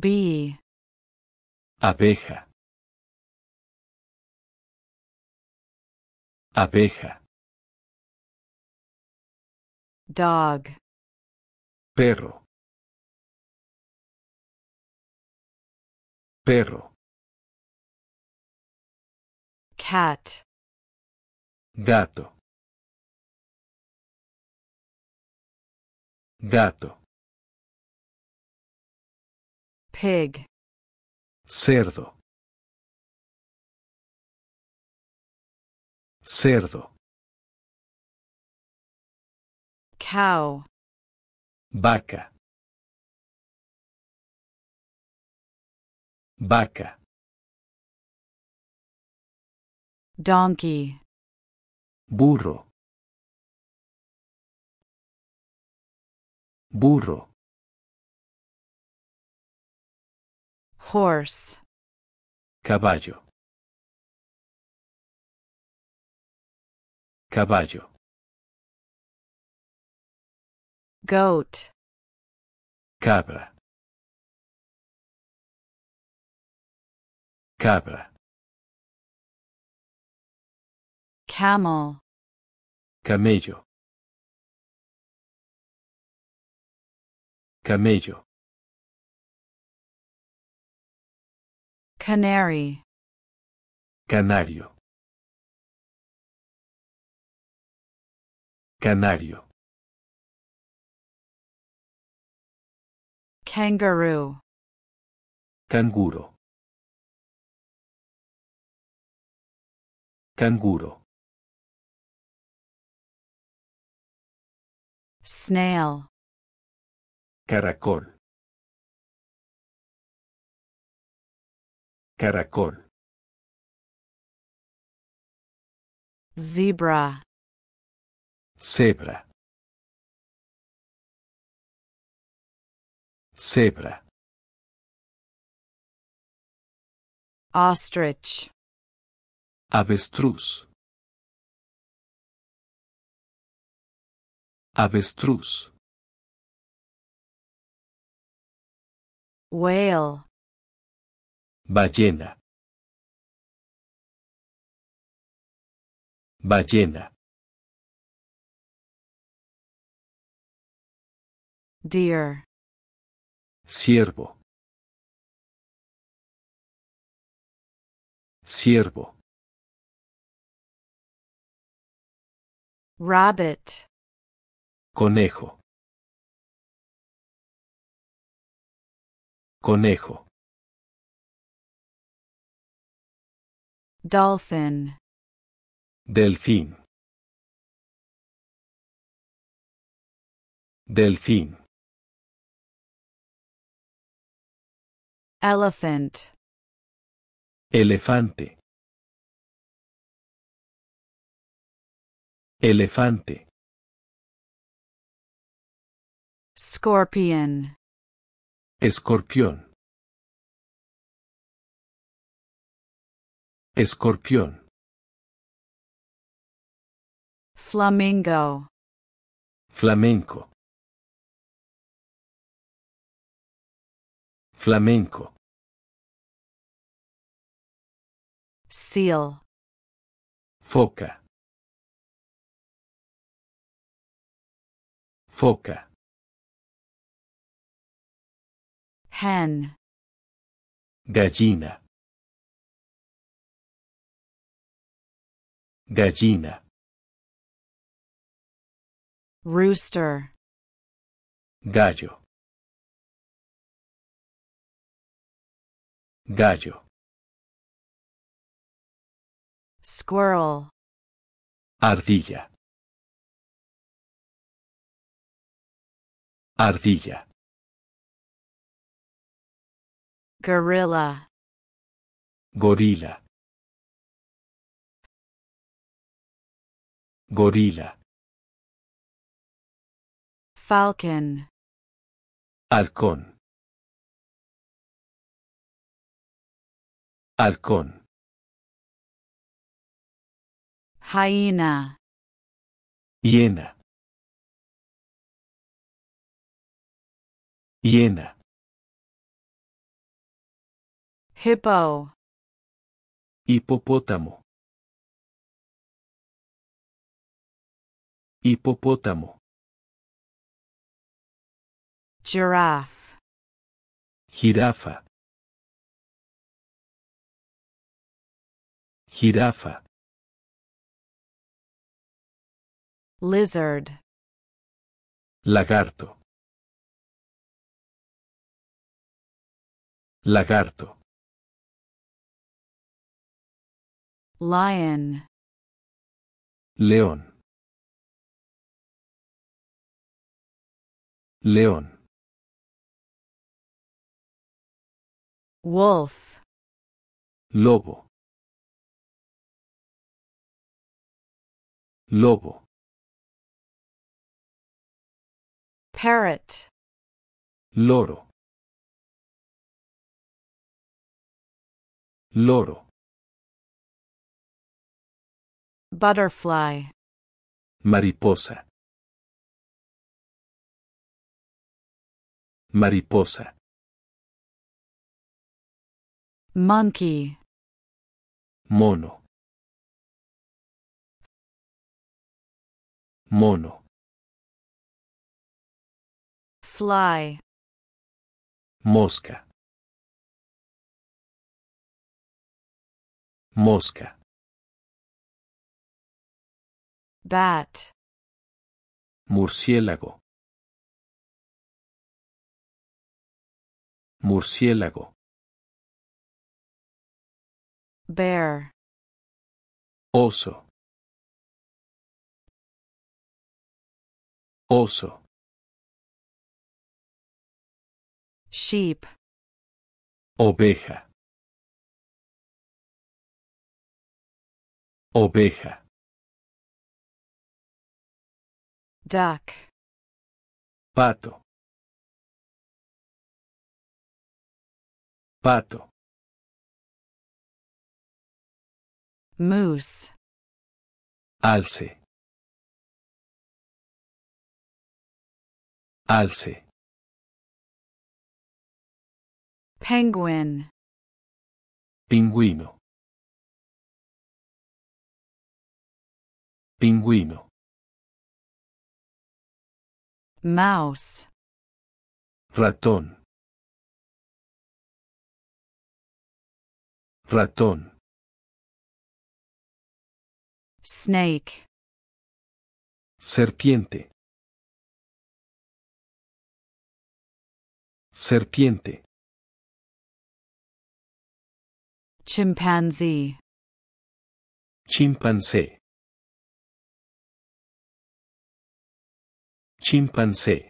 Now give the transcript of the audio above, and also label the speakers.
Speaker 1: Bee. Abeja. Abeja. Dog. Perro. Perro. Cat. Gato. Gato. Pig. Cerdo. Cerdo. Cow. Vaca. Vaca. Donkey. Burro. Burro. horse caballo caballo goat cabra cabra camel camello camello Canary. Canario. Canario. Kangaroo. Canguro. Canguro. Snail. Caracol. Caracol. Zebra. Zebra. Zebra. Ostrich. Avestruz. Avestruz. Whale. Ballena. Ballena. Deer. Siervo Ciervo. Rabbit. Conejo. Conejo. Dolphin. Delfín. Delfín. Elephant. Elefante. Elefante. Scorpion. Escorpión. Escorpión. Flamingo. Flamenco. Flamenco. Seal. Foca. Foca. Hen. Gallina. Gallina. Rooster. Gallo. Gallo. Squirrel. Ardilla. Ardilla. Gorilla. Gorila. Gorila. Falcon. Halcón. Halcón. Hyena. Hiena. Hiena. Hippo. Hipopótamo. Hipopótamo. Giraffe. Jirafa. Jirafa. Lizard. Lagarto. Lagarto. Lion. León. León. Wolf. Lobo. Lobo. Parrot. Loro. Loro. Butterfly. Mariposa. Mariposa. Monkey. Mono. Mono. Fly. Mosca. Mosca. Bat. Murciélago. Murciélago. Bear. Oso. Oso. Sheep. Oveja. Oveja. Duck. Pato. Pato. Moose. Alce. Alce. Penguin. Pingüino. Pingüino. Mouse. Ratón. Ratón. Snake. Serpiente. Serpiente. Chimpanzee. Chimpancé. Chimpancé.